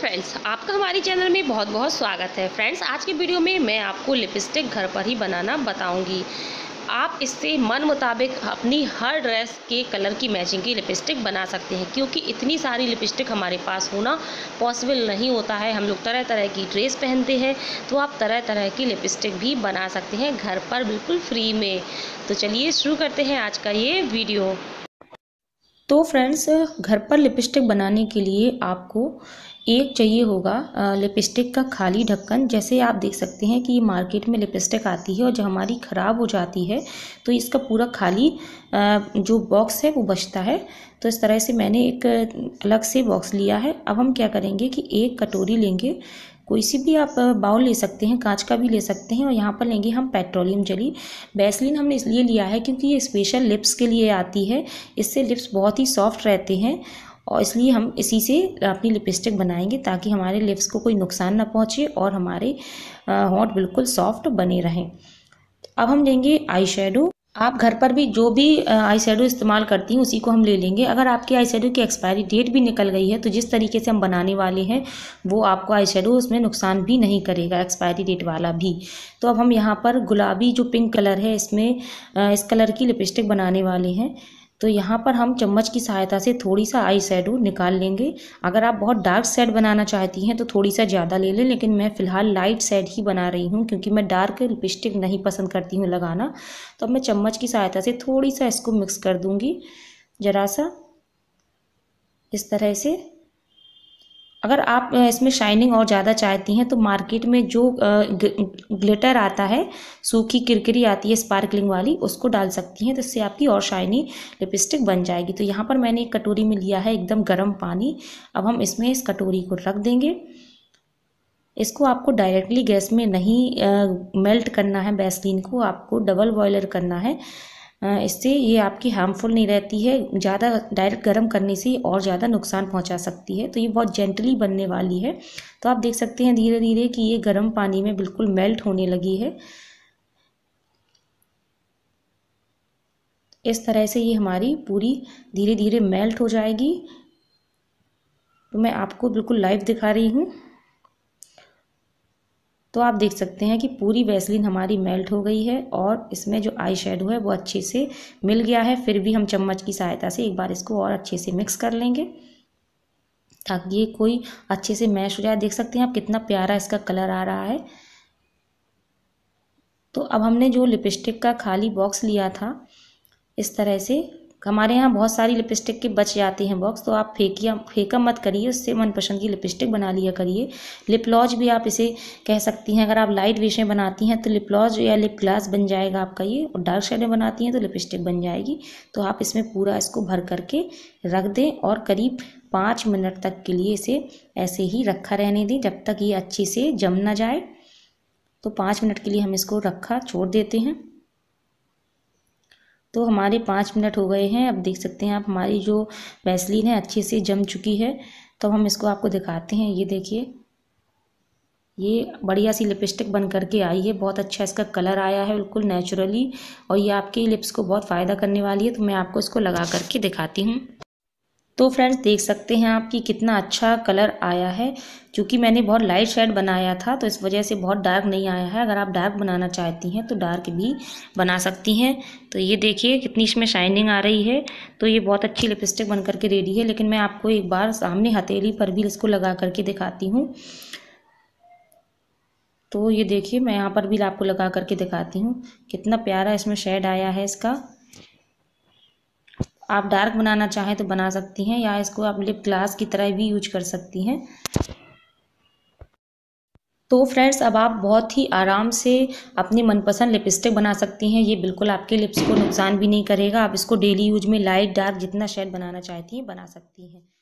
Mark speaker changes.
Speaker 1: friends आपका हमारे channel में बहुत बहुत स्वागत है फ्रेंड्स आज के वीडियो में मैं आपको लिपस्टिक घर पर ही बनाना बताऊंगी आप इससे मन मुताबिक अपनी हर ड्रेस के कलर की मैचिंग की लिपस्टिक बना सकते हैं क्योंकि इतनी सारी लिपस्टिक हमारे पास होना पॉसिबल नहीं होता है हम लोग तरह तरह की ड्रेस पहनते हैं तो आप तरह तरह की लिपस्टिक भी बना सकते हैं घर पर बिल्कुल फ्री में तो चलिए शुरू करते हैं आज का ये वीडियो तो फ्रेंड्स घर पर लिपस्टिक बनाने के लिए आपको एक चाहिए होगा लिपस्टिक का खाली ढक्कन जैसे आप देख सकते हैं कि मार्केट में लिपस्टिक आती है और जब हमारी ख़राब हो जाती है तो इसका पूरा खाली जो बॉक्स है वो बचता है तो इस तरह से मैंने एक अलग से बॉक्स लिया है अब हम क्या करेंगे कि एक कटोरी लेंगे कोई सी भी आप बाउल ले सकते हैं कांच का भी ले सकते हैं और यहाँ पर लेंगे हम पेट्रोलियम जली बेसलिन हमने इसलिए लिया है क्योंकि ये स्पेशल लिप्स के लिए आती है इससे लिप्स बहुत ही सॉफ्ट रहते हैं और इसलिए हम इसी से अपनी लिपस्टिक बनाएंगे ताकि हमारे लिप्स को कोई नुकसान ना पहुँचे और हमारे होंठ बिल्कुल सॉफ्ट बने रहें अब हम लेंगे आई शेडो आप घर पर भी जो भी आई शेडो इस्तेमाल करती हैं उसी को हम ले लेंगे अगर आपके आई शेडो की एक्सपायरी डेट भी निकल गई है तो जिस तरीके से हम बनाने वाले हैं वो आपको आई शेडो उसमें नुकसान भी नहीं करेगा एक्सपायरी डेट वाला भी तो अब हम यहाँ पर गुलाबी जो पिंक कलर है इसमें इस कलर की लिपस्टिक बनाने वाले हैं तो यहाँ पर हम चम्मच की सहायता से थोड़ी सा आई शेडो निकाल लेंगे अगर आप बहुत डार्क सेड बनाना चाहती हैं तो थोड़ी सा ज़्यादा ले लें लेकिन मैं फ़िलहाल लाइट सेड ही बना रही हूँ क्योंकि मैं डार्क लिपस्टिक नहीं पसंद करती हूँ लगाना तो अब मैं चम्मच की सहायता से थोड़ी सा इसको मिक्स कर दूँगी ज़रा सा इस तरह से अगर आप इसमें शाइनिंग और ज़्यादा चाहती हैं तो मार्केट में जो ग्लिटर आता है सूखी किरकिरी आती है स्पार्कलिंग वाली उसको डाल सकती हैं तो इससे आपकी और शाइनी लिपस्टिक बन जाएगी तो यहाँ पर मैंने एक कटोरी में लिया है एकदम गर्म पानी अब हम इसमें इस कटोरी को रख देंगे इसको आपको डायरेक्टली गैस में नहीं आ, मेल्ट करना है बेसलिन को आपको डबल बॉयलर करना है इससे ये आपकी हार्मफुल नहीं रहती है ज़्यादा डायरेक्ट गर्म करने से और ज़्यादा नुकसान पहुंचा सकती है तो ये बहुत जेंटली बनने वाली है तो आप देख सकते हैं धीरे धीरे कि ये गर्म पानी में बिल्कुल मेल्ट होने लगी है इस तरह से ये हमारी पूरी धीरे धीरे मेल्ट हो जाएगी तो मैं आपको बिल्कुल लाइव दिखा रही हूँ तो आप देख सकते हैं कि पूरी वैसलिन हमारी मेल्ट हो गई है और इसमें जो आई शेडो है वो अच्छे से मिल गया है फिर भी हम चम्मच की सहायता से एक बार इसको और अच्छे से मिक्स कर लेंगे ताकि ये कोई अच्छे से मैश हो जाए देख सकते हैं आप कितना प्यारा इसका कलर आ रहा है तो अब हमने जो लिपस्टिक का खाली बॉक्स लिया था इस तरह से हमारे यहाँ बहुत सारी लिपस्टिक के बच जाते हैं बॉक्स तो आप फेंकिया फेंका मत करिए उससे मनपसंद की लिपस्टिक बना लिया करिए लिप लॉज भी आप इसे कह सकती हैं अगर आप लाइट विषय बनाती हैं तो लिप लॉज या लिप ग्लास बन जाएगा आपका ये और डार्क शेडें बनाती हैं तो लिपस्टिक बन जाएगी तो आप इसमें पूरा इसको भर करके रख दें और करीब पाँच मिनट तक के लिए इसे ऐसे ही रखा रहने दें जब तक ये अच्छे से जम ना जाए तो पाँच मिनट के लिए हम इसको रखा छोड़ देते हैं तो हमारे पाँच मिनट हो गए हैं अब देख सकते हैं आप हमारी जो वैसलीन है अच्छे से जम चुकी है तो हम इसको आपको दिखाते हैं ये देखिए ये बढ़िया सी लिपस्टिक बन करके आई है बहुत अच्छा इसका कलर आया है बिल्कुल नेचुरली और ये आपके लिप्स को बहुत फ़ायदा करने वाली है तो मैं आपको इसको लगा करके दिखाती हूँ तो फ्रेंड्स देख सकते हैं आपकी कितना अच्छा कलर आया है क्योंकि मैंने बहुत लाइट शेड बनाया था तो इस वजह से बहुत डार्क नहीं आया है अगर आप डार्क बनाना चाहती हैं तो डार्क भी बना सकती हैं तो ये देखिए कितनी इसमें शाइनिंग आ रही है तो ये बहुत अच्छी लिपस्टिक बन करके रेडी है लेकिन मैं आपको एक बार सामने हथेली पर भी इसको लगा करके दिखाती हूँ तो ये देखिए मैं यहाँ पर भी आपको लगा करके दिखाती हूँ कितना प्यारा इसमें शेड आया है इसका आप डार्क बनाना चाहें तो बना सकती हैं या इसको आप लिप ग्लास की तरह भी यूज कर सकती हैं तो फ्रेंड्स अब आप बहुत ही आराम से अपनी मनपसंद लिपस्टिक बना सकती हैं ये बिल्कुल आपके लिप्स को नुकसान भी नहीं करेगा आप इसको डेली यूज में लाइट डार्क जितना शेड बनाना चाहती हैं बना सकती हैं